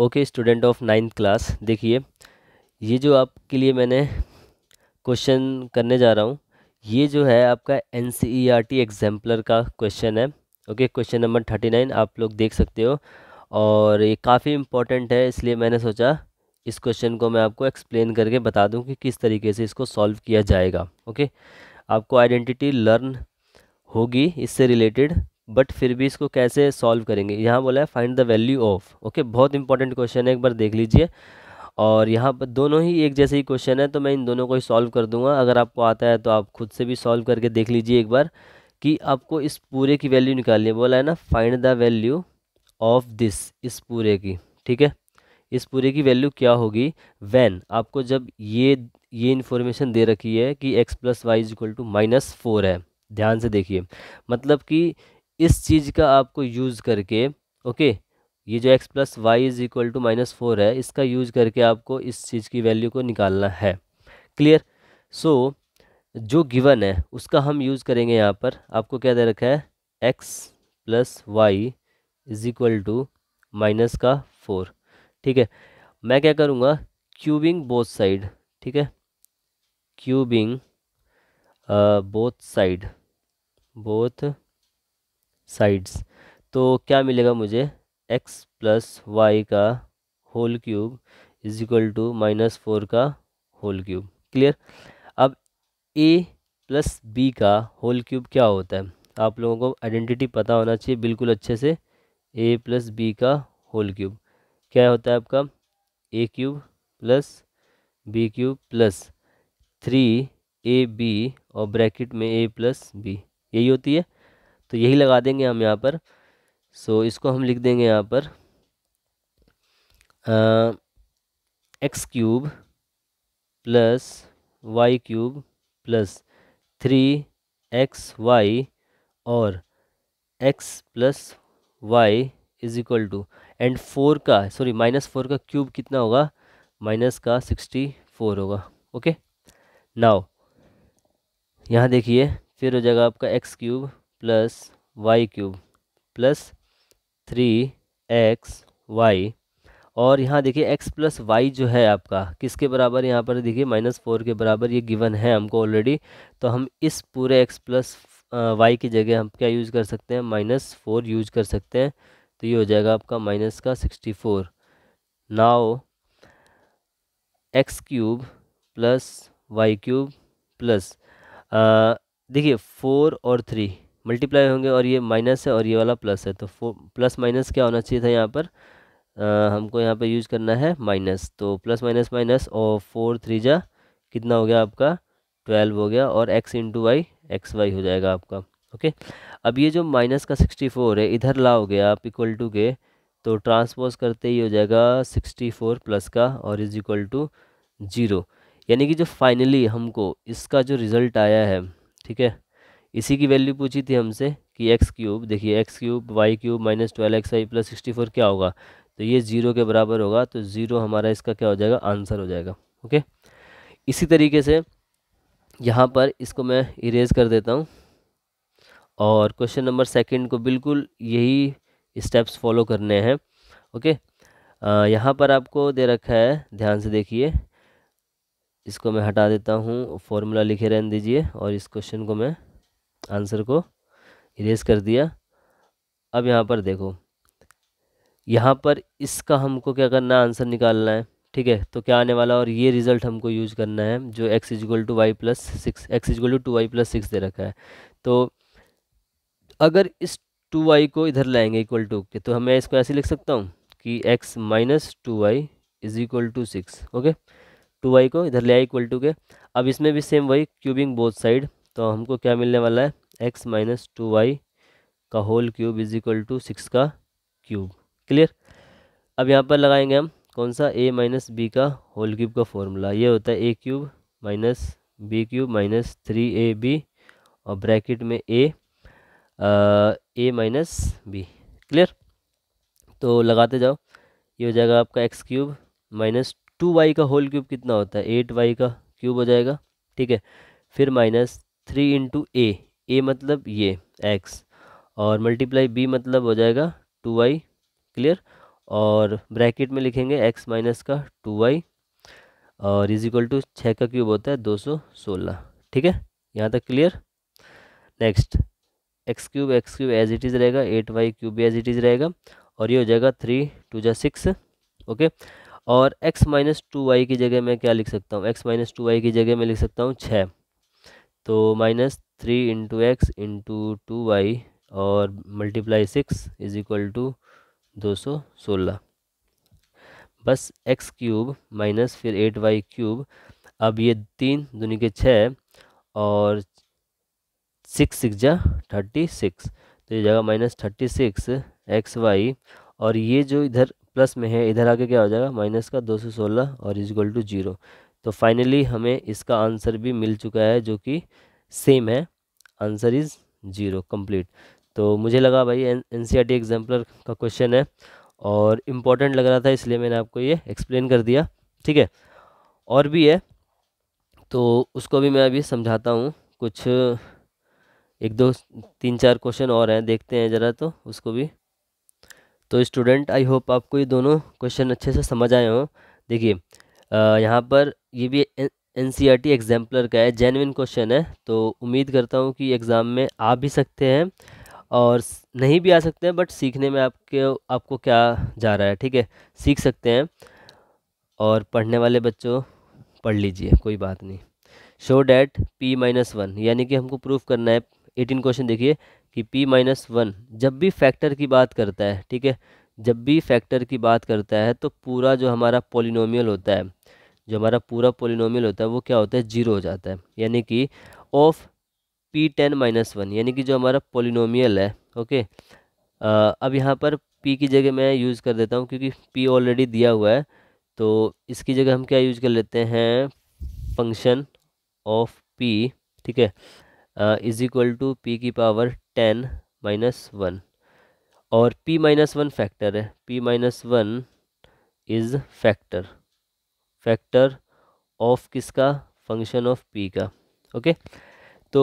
okay student of ninth class देखिए ये जो आपके लिए मैंने क्वेश्चन करने जा रहा हूँ ये जो है आपका N C E R T exemplar का क्वेश्चन है okay question number thirty nine आप लोग देख सकते हो और ये काफ़ी इम्पोर्टेंट है इसलिए मैंने सोचा इस क्वेश्चन को मैं आपको एक्सप्लेन करके बता दूँ कि किस तरीके से इसको सॉल्व किया जाएगा ओके आपको आइडेंटिटी लर्न होगी इससे रिलेटेड बट फिर भी इसको कैसे सॉल्व करेंगे यहाँ बोला है find the value of okay बहुत इंपॉर्टेंट क्वेश्चन है एक बार देख लीजिए और यहाँ पर दोनों ही एक जैसे ही क्वेश्चन है तो मैं इन दोनों को ही सॉल्व कर दूंगा अगर आपको आता है तो आप खुद से भी सॉल्व करके देख लीजिए एक बार कि आपको इस पूरे की वैल्यू निकालनी है बोला है ना find the value of this इस पूरे की ठीक है इस पूरे की वैल्यू क्या होगी वैन आपको जब ये ये इन्फॉर्मेशन दे रखी है कि x plus y is equal to minus four है ध्यान से देखिए मतलब कि इस चीज़ का आपको यूज़ करके ओके ये जो x plus y is equal to minus four है इसका यूज़ करके आपको इस चीज़ की वैल्यू को निकालना है क्लियर सो so, जो गिवन है उसका हम यूज़ करेंगे यहाँ पर आपको क्या दे रखा है x plus y is equal to minus का फोर ठीक है मैं क्या करूँगा क्यूबिंग बोथ साइड ठीक है cubing both side both sides तो क्या मिलेगा मुझे एक्स प्लस वाई का whole cube is equal to minus four का होल क्यूब क्लियर अब ए प्लस बी का होल क्यूब क्या होता है आप लोगों को आइडेंटिटी पता होना चाहिए बिल्कुल अच्छे से ए प्लस बी का होल क्यूब क्या होता है आपका a cube plus b cube plus three a b और ब्रैकेट में ए प्लस बी यही होती है तो यही लगा देंगे हम यहाँ पर सो so, इसको हम लिख देंगे यहाँ पर x cube plus y cube plus three x y और x plus y is equal to and four का सॉरी माइनस फोर का क्यूब कितना होगा माइनस का सिक्सटी फोर होगा ओके नाउ यहाँ देखिए फिर हो जाएगा आपका x cube plus y cube plus three x y और यहाँ देखिए एक्स प्लस वाई जो है आपका किसके बराबर यहाँ पर देखिए माइनस फोर के बराबर ये गिवन है हमको ऑलरेडी तो हम इस पूरे एक्स प्लस वाई की जगह हम क्या यूज़ कर सकते हैं माइनस फोर यूज कर सकते हैं तो ये हो जाएगा आपका माइनस का sixty four now x cube plus y cube plus देखिए फोर और थ्री मल्टीप्लाई होंगे और ये माइनस है और ये वाला प्लस है तो फो प्लस माइनस क्या होना चाहिए था यहाँ पर आ, हमको यहाँ पर यूज करना है माइनस तो प्लस माइनस माइनस और फोर थ्री जा कितना हो गया आपका ट्वेल्व हो गया और x into y x y हो जाएगा आपका ओके अब ये जो माइनस का सिक्सटी फोर है इधर लाओगे आप इक्वल टू के तो ट्रांसपोज करते ही हो जाएगा सिक्सटी फोर प्लस का और इज इक्वल टू ज़ीरो यानी कि जो फाइनली हमको इसका जो रिज़ल्ट आया है ठीक है इसी की वैल्यू पूछी थी हमसे कि एक्स क्यूब देखिए x cube y cube minus twelve x y plus sixty four क्या होगा तो ये ज़ीरो के बराबर होगा तो ज़ीरो हमारा इसका क्या हो जाएगा आंसर हो जाएगा ओके इसी तरीके से यहाँ पर इसको मैं इरेज कर देता हूँ और क्वेश्चन नंबर सेकेंड को बिल्कुल यही स्टेप्स फॉलो करने हैं ओके यहाँ पर आपको दे रखा है ध्यान से देखिए इसको मैं हटा देता हूँ फॉर्मूला लिखे रहने दीजिए और इस क्वेश्चन को मैं आंसर को इरेज कर दिया अब यहाँ पर देखो यहाँ पर इसका हमको क्या करना है आंसर निकालना है ठीक है तो क्या आने वाला और ये रिजल्ट हमको यूज करना है जो x is equal to y plus six x is equal to two y plus six दे रखा है तो अगर इस टू वाई को इधर लाएंगे इक्वल टू के तो मैं इसको ऐसे लिख सकता हूँ कि x minus two y is equal to six okay two y को इधर ले आए इक्वल टू के अब इसमें भी सेम वही क्यूबिंग बोथ साइड तो हमको क्या मिलने वाला है एक्स माइनस टू वाई का whole cube is equal to six का क्यूब क्लियर अब यहाँ पर लगाएंगे हम कौन सा ए माइनस बी का होल क्यूब का फॉर्मूला ये होता है a cube minus b cube minus three a b और ब्रैकेट में a a minus b clear तो लगाते जाओ ये हो जाएगा आपका x cube minus two y का होल क्यूब कितना होता है एट वाई का क्यूब हो जाएगा ठीक है फिर minus three into a a मतलब ये एक्स और मल्टीप्लाई बी मतलब हो जाएगा टू वाई क्लियर और ब्रैकेट में लिखेंगे एक्स माइनस का टू वाई और इज इक्वल टू छः का क्यूब होता है दो सौ सोलह ठीक है यहाँ तक clear next x cube x cube as it is रहेगा एट वाई क्यूब भी एज इट इज़ रहेगा और ये हो जाएगा थ्री टू जा सिक्स ओके और एक्स माइनस टू वाई की जगह मैं क्या लिख सकता हूँ एक्स माइनस टू वाई की जगह मैं लिख सकता हूँ छः तो minus three into x into two y और multiply six is equal to दो सौ सोलह बस एक्स क्यूब माइनस फिर एट वाई क्यूब अब ये तीन दूनी के छः और सिक्स सिक्स जा थर्टी सिक्स तो ये जगह minus thirty six x y और ये जो इधर प्लस में है इधर आके क्या हो जाएगा माइनस का दो सौ सोलह और इजिक्वल टू जीरो तो फाइनली हमें इसका आंसर भी मिल चुका है जो कि सेम है आंसर इज़ ज़ीरो कंप्लीट तो मुझे लगा भाई N C R T exemplar का क्वेश्चन है और इम्पॉर्टेंट लग रहा था इसलिए मैंने आपको ये एक्सप्लेन कर दिया ठीक है और भी है तो उसको भी मैं अभी समझाता हूँ कुछ एक दो तीन चार क्वेश्चन और हैं देखते हैं ज़रा तो उसको भी तो स्टूडेंट आई होप आपको ये दोनों क्वेश्चन अच्छे से समझ आए हों देखिए यहाँ पर ये भी N C R T exemplar का है जेनविन क्वेश्चन है तो उम्मीद करता हूँ कि एग्ज़ाम में आ भी सकते हैं और नहीं भी आ सकते हैं बट सीखने में आपके आपको क्या जा रहा है ठीक है सीख सकते हैं और पढ़ने वाले बच्चों पढ़ लीजिए कोई बात नहीं show that p minus one यानी कि हमको प्रूफ करना है एटीन क्वेश्चन देखिए कि पी माइनस वन जब भी फैक्टर की बात करता है ठीक है जब भी फैक्टर की बात करता है तो पूरा जो हमारा पोलिनोमियल होता है जो हमारा पूरा पोलिनोमियल होता है वो क्या होता है जीरो हो जाता है यानी कि of p ten minus one यानी कि जो हमारा पोलिनोमियल है ओके आ, अब यहाँ पर पी की जगह मैं यूज़ कर देता हूँ क्योंकि पी ऑलरेडी दिया हुआ है तो इसकी जगह हम क्या यूज़ कर लेते हैं फंक्शन ऑफ पी ठीक है इज़ इक्वल टू पी की पावर टेन माइनस वन और पी माइनस वन फैक्टर है p minus one is factor factor of किसका फंक्शन ऑफ पी का ओके तो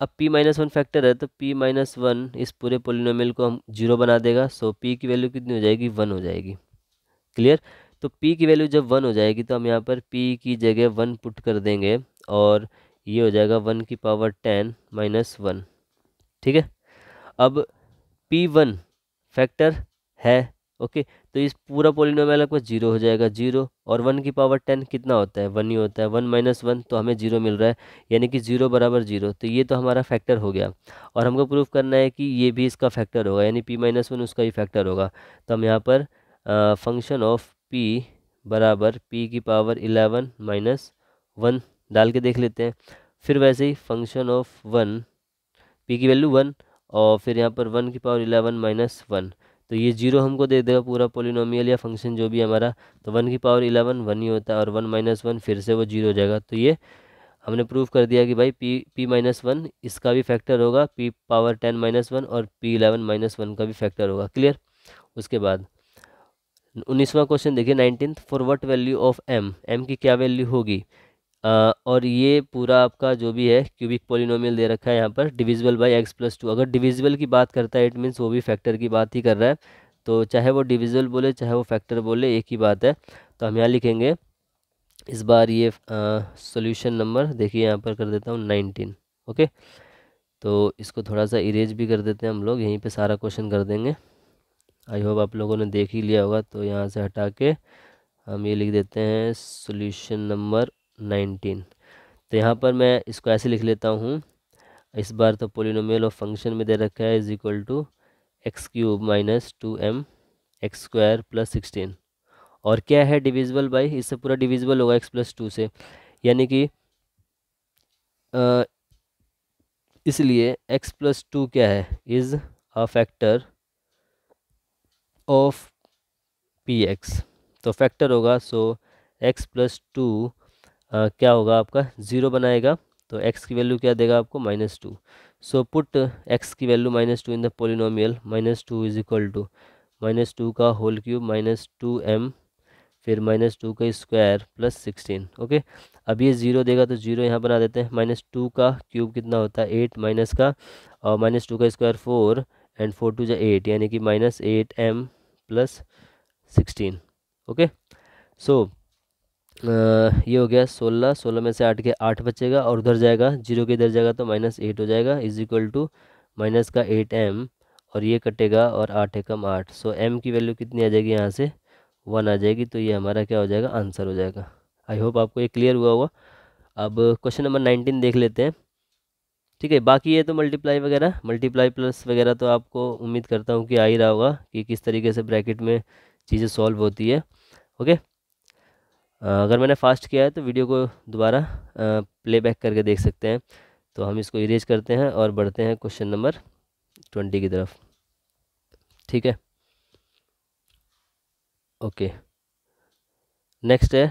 अब पी माइनस वन फैक्टर है तो पी माइनस वन इस पूरे पोलिनोमियल को हम जीरो बना देगा सो पी की वैल्यू कितनी हो जाएगी वन हो जाएगी क्लियर तो पी की वैल्यू जब वन हो जाएगी तो हम यहाँ पर पी की जगह वन पुट कर देंगे और ये हो जाएगा वन की पावर टेन माइनस वन ठीक है अब पी वन फैक्टर है ओके तो इस पूरा पोलिनोमियल आपका जीरो हो जाएगा जीरो और वन की पावर टेन कितना होता है वन ही होता है वन माइनस वन तो हमें जीरो मिल रहा है यानी कि जीरो बराबर जीरो तो ये तो हमारा फैक्टर हो गया और हमको प्रूफ करना है कि ये भी इसका फैक्टर होगा यानी पी माइनस वन उसका ही फैक्टर होगा तो हम यहाँ पर फंक्शन ऑफ पी बराबर पी की पावर इलेवन माइनस वन डाल के देख लेते हैं फिर वैसे ही फंक्शन ऑफ वन पी की वैल्यू वन और फिर यहाँ पर वन की पावर इलेवन माइनस वन तो ये जीरो हमको दे देगा पूरा पोलिनोमियल या फंक्शन जो भी हमारा तो वन की पावर इलेवन वन ही होता है और वन माइनस वन फिर से वो जीरो हो जाएगा तो ये हमने प्रूव कर दिया कि भाई पी पी माइनस वन इसका भी फैक्टर होगा p power ten minus one और पी इलेवन माइनस वन का भी फैक्टर होगा क्लियर उसके बाद उन्नीसवा क्वेश्चन देखिए nineteen for what value of m m की क्या वैल्यू होगी और ये पूरा आपका जो भी है क्यूबिक पोलिनोमियल दे रखा है यहाँ पर divisible by x plus two अगर डिविजिबल की बात करता है इट मीन्स वो भी फैक्टर की बात ही कर रहा है तो चाहे वो डिविजिबल बोले चाहे वो फैक्टर बोले एक ही बात है तो हम यहाँ लिखेंगे इस बार ये सोल्यूशन नंबर देखिए यहाँ पर कर देता हूँ नाइनटीन ओके तो इसको थोड़ा सा इरेज भी कर देते हैं हम लोग यहीं पे सारा क्वेश्चन कर देंगे आई होप आप लोगों ने देख ही लिया होगा तो यहाँ से हटा के हम ये लिख देते हैं सोल्यूशन नंबर नाइनटीन तो यहाँ पर मैं इसको ऐसे लिख लेता हूँ इस बार तो पोलिनोमियल ऑफ फंक्शन में दे रखा है is equal to x cube minus two m x square plus sixteen और क्या है डिविजिबल बाई इससे पूरा डिविजिबल होगा एक्स प्लस टू से यानी कि इसलिए एक्स प्लस टू क्या है is a factor of p x तो फैक्टर होगा सो एक्स प्लस टू आ, क्या होगा आपका ज़ीरो बनाएगा तो एक्स की वैल्यू क्या देगा आपको minus two so put x की value minus two in the polynomial minus two is equal to minus two का whole cube minus two m फिर माइनस टू का स्क्वायर प्लस सिक्सटीन ओके अब ये ज़ीरो देगा तो ज़ीरो यहाँ बना देते हैं माइनस टू का क्यूब कितना होता है एट माइनस का और माइनस टू का square four and four two जो एट यानी कि minus eight m plus sixteen okay so ये हो गया सोलह सोलह में से आठ के आठ बचेगा और उधर जाएगा जीरो के इधर जाएगा तो माइनस एट हो जाएगा इज इक्वल टू माइनस का एट एम और ये कटेगा और आठ एकम आठ सो एम की वैल्यू कितनी आ जाएगी यहाँ से वन आ जाएगी तो ये हमारा क्या हो जाएगा आंसर हो जाएगा आई होप आपको ये क्लियर हुआ होगा अब क्वेश्चन नंबर नाइनटीन देख लेते हैं ठीक है बाकी ये तो मल्टीप्लाई वगैरह मल्टीप्लाई प्लस वगैरह तो आपको उम्मीद करता हूँ कि आ ही रहा होगा कि किस तरीके से ब्रैकेट में चीज़ें सॉल्व होती है ओके अगर मैंने फास्ट किया है तो वीडियो को दोबारा प्लेबैक करके देख सकते हैं तो हम इसको इरेज करते हैं और बढ़ते हैं क्वेश्चन नंबर ट्वेंटी की तरफ ठीक है ओके नेक्स्ट है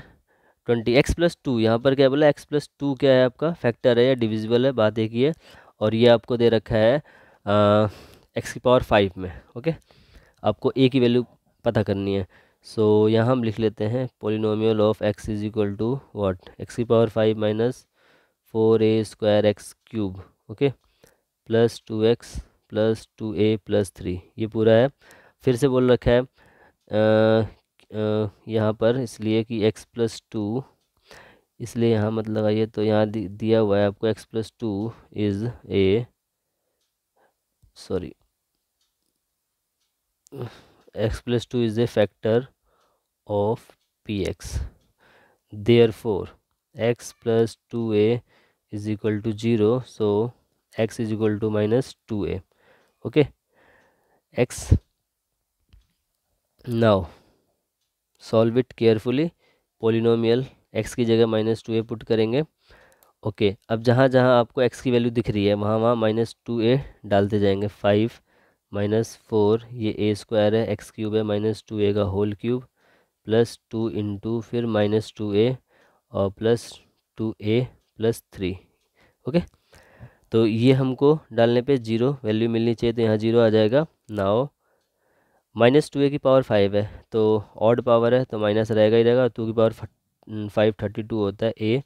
ट्वेंटी एक्स प्लस टू यहाँ पर क्या बोला एक्स प्लस टू क्या है आपका फैक्टर है या डिविजिबल है बात एक ही है और ये आपको दे रखा है एक्स की पावर फाइव में ओके आपको ए की वैल्यू पता करनी है सो so, यहाँ हम लिख लेते हैं polynomial of x is equal to what x की power five minus four a square x cube okay plus two x plus two a plus three ये पूरा है फिर से बोल रखा है यहाँ पर इसलिए कि एक्स प्लस टू इसलिए यहाँ मत लगाइए तो यहाँ दिया हुआ है आपको x plus two is a sorry x plus 2 is a factor of px therefore x plus 2a is equal to 0 so x is equal to minus 2a okay x now solve it carefully polynomial x की जगह minus two a put करेंगे okay okay, अब जहाँ जहाँ आपको x की value दिख रही है वहाँ वहाँ माइनस टू ए डालते जाएंगे फाइव माइनस फोर ये ए स्क्वायर है एक्स क्यूब है माइनस टू ए का whole cube plus two into फिर माइनस टू ए और plus two a plus three okay तो ये हमको डालने पे जीरो वैल्यू मिलनी चाहिए तो यहाँ जीरो आ जाएगा नाओ माइनस टू ए की पावर फाइव है तो ऑड पावर है तो माइनस रहेगा ही रहेगा और टू की पावर फाइव थर्टी टू होता है ए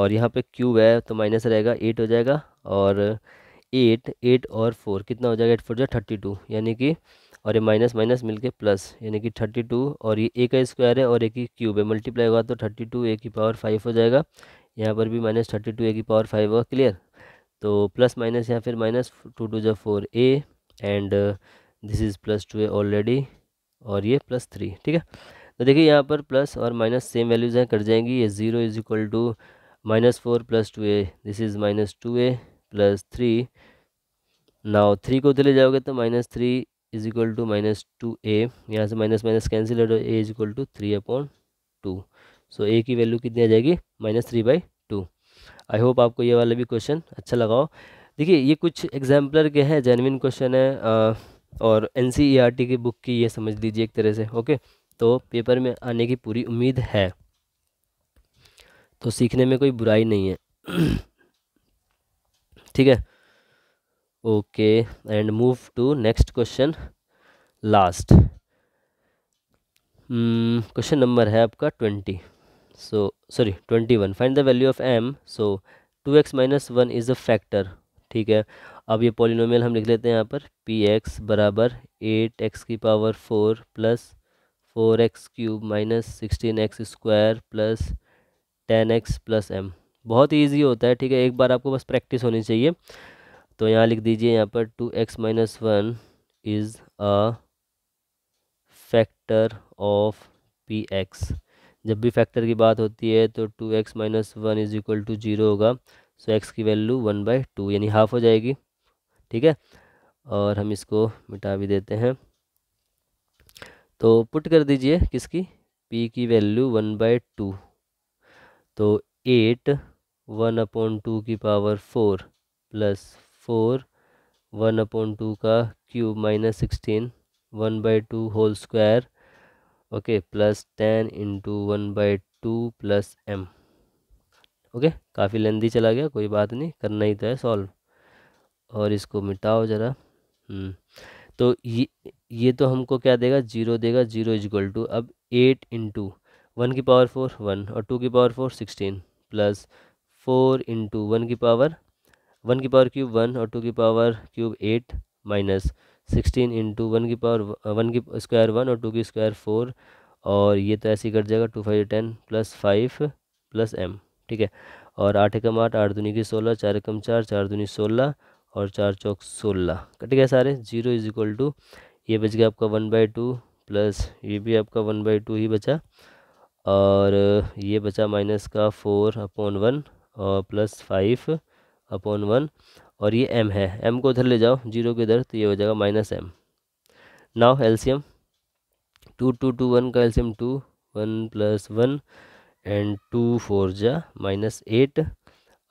और यहाँ पे क्यूब है तो माइनस रहेगा एट हो जाएगा और एट एट और फोर कितना हो जाएगा एट फोर जो थर्टी टू यानी कि और ये माइनस माइनस मिलके प्लस यानी कि थर्टी टू और ये ए का स्क्वायर है और एक ही क्यूब है मल्टीप्लाई होगा तो थर्टी टू ए की पावर फाइव हो जाएगा यहाँ पर भी माइनस थर्टी टू ए की पावर फाइव होगा क्लियर तो प्लस माइनस या फिर माइनस टू टू जो four a and this is plus two a already और ये प्लस थ्री ठीक है तो देखिए यहाँ पर प्लस और माइनस सेम वैल्यूज़ हैं कट जाएंगी ये zero is equal to minus four plus two a this is minus two a plus three now three को चले ले जाओगे तो minus three is equal to minus two a यहाँ से माइनस माइनस कैंसिल हो a is equal to three upon two so a की value कितनी आ जाएगी minus three by two I hope आपको ये वाला भी क्वेश्चन अच्छा लगाओ देखिए ये कुछ एग्जाम्पलर के हैं जेनविन क्वेश्चन है आ, और एन e की बुक की ये समझ लीजिए एक तरह से ओके तो पेपर में आने की पूरी उम्मीद है तो सीखने में कोई बुराई नहीं है ठीक है okay and move to next question last question number है आपका twenty so sorry twenty one find the value of m so two x minus one is a factor ठीक है अब ये पॉलिनोमियल हम लिख लेते हैं यहाँ पर पी एक्स बराबर एट एक्स की power four plus four x cube minus sixteen x square plus ten x plus m बहुत ईजी होता है ठीक है एक बार आपको बस प्रैक्टिस होनी चाहिए तो यहाँ लिख दीजिए यहाँ पर two x minus one is a factor of p x जब भी फैक्टर की बात होती है तो two x minus one is equal to zero होगा सो एक्स की वैल्यू वन बाई टू यानी हाफ हो जाएगी ठीक है और हम इसको मिटा भी देते हैं तो पुट कर दीजिए किसकी पी की वैल्यू वन बाई टू तो एट वन अपॉन टू की power four plus four one upon two का cube minus sixteen one by two whole square okay plus ten into one by two plus m okay काफ़ी lengthy चला गया कोई बात नहीं करना ही तो है सॉल्व और इसको मिटाओ ज़रा हम्म, तो ये ये तो हमको क्या देगा जीरो देगा जीरो इज टू अब एट इंटू वन की पावर फोर वन और टू की power four sixteen plus four into one की पावर वन की पावर क्यूब वन और टू की power cube eight minus sixteen into one की पावर वन की स्क्वायर वन और टू की स्क्वायर फोर और ये तो ऐसे ही कट जाएगा two five ten plus five plus m ठीक है और आठ एकम आठ आठ दूनी की सोलह चार एकम चार चार दूनी सोलह और चार चौक सोलह कट गया सारे जीरो इज इक्वल टू ये बच गया आपका वन बाई टू प्लस ये भी आपका वन बाई टू ही बचा और ये बचा माइनस का फोर अपॉन वन और प्लस फाइव अपॉन वन और ये एम है एम को उधर ले जाओ जीरो के इधर तो ये हो जाएगा minus m now LCM two two two one का LCM two one plus one and two four जा माइनस एट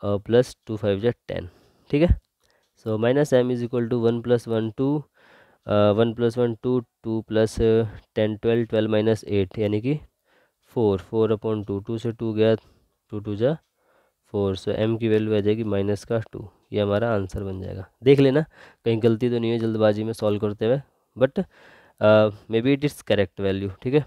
और प्लस टू फाइव जा टेन ठीक है so minus m is equal to one plus one two one plus one two two plus ten twelve twelve minus eight यानी कि four four upon two two से two गया two two जा four so m की value आ जाएगी minus का to ये हमारा आंसर बन जाएगा देख लेना कहीं गलती तो नहीं है जल्दबाजी में सॉल्व करते हुए but maybe it is correct value ठीक है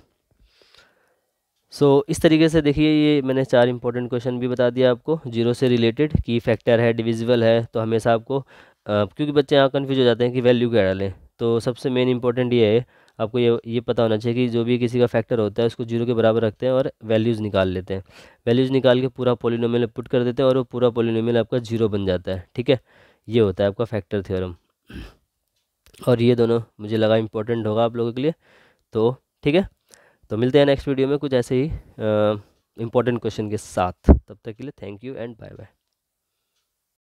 सो so, इस तरीके से देखिए ये मैंने चार इंपॉर्टेंट क्वेश्चन भी बता दिया आपको जीरो से रिलेटेड की फैक्टर है डिविजिबल है तो हमेशा आपको क्योंकि बच्चे यहाँ कन्फ्यूज हो जाते हैं कि वैल्यू क्या डालें तो सबसे मेन इंपॉर्टेंट ये है आपको ये ये पता होना चाहिए कि जो भी किसी का फैक्टर होता है उसको जीरो के बराबर रखते हैं और वैल्यूज़ निकाल लेते हैं वैल्यूज़ निकाल के पूरा पोलिनोमिल पुट कर देते हैं और वो पूरा पोलिनोमल आपका जीरो बन जाता है ठीक है ये होता है आपका फैक्टर थियोरम और ये दोनों मुझे लगा इंपॉर्टेंट होगा आप लोगों के लिए तो ठीक है तो मिलते हैं नेक्स्ट वीडियो में कुछ ऐसे ही इम्पोर्टेंट क्वेश्चन के साथ तब तक के लिए thank you and bye bye